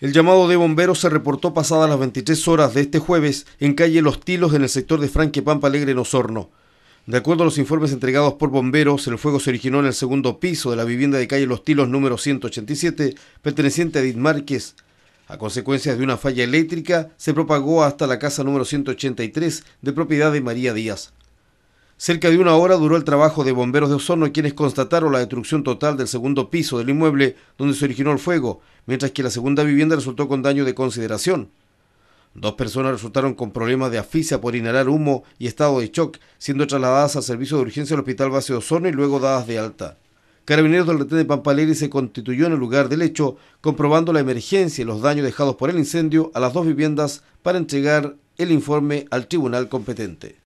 El llamado de bomberos se reportó pasadas las 23 horas de este jueves en calle Los Tilos en el sector de Franque Pampa Alegre en Osorno. De acuerdo a los informes entregados por bomberos, el fuego se originó en el segundo piso de la vivienda de calle Los Tilos número 187, perteneciente a Edith Márquez. A consecuencia de una falla eléctrica, se propagó hasta la casa número 183 de propiedad de María Díaz. Cerca de una hora duró el trabajo de bomberos de Osorno, quienes constataron la destrucción total del segundo piso del inmueble donde se originó el fuego, mientras que la segunda vivienda resultó con daño de consideración. Dos personas resultaron con problemas de asfixia por inhalar humo y estado de shock, siendo trasladadas al servicio de urgencia del Hospital Base de Osorno y luego dadas de alta. Carabineros del retén de Pampaleri se constituyó en el lugar del hecho, comprobando la emergencia y los daños dejados por el incendio a las dos viviendas para entregar el informe al tribunal competente.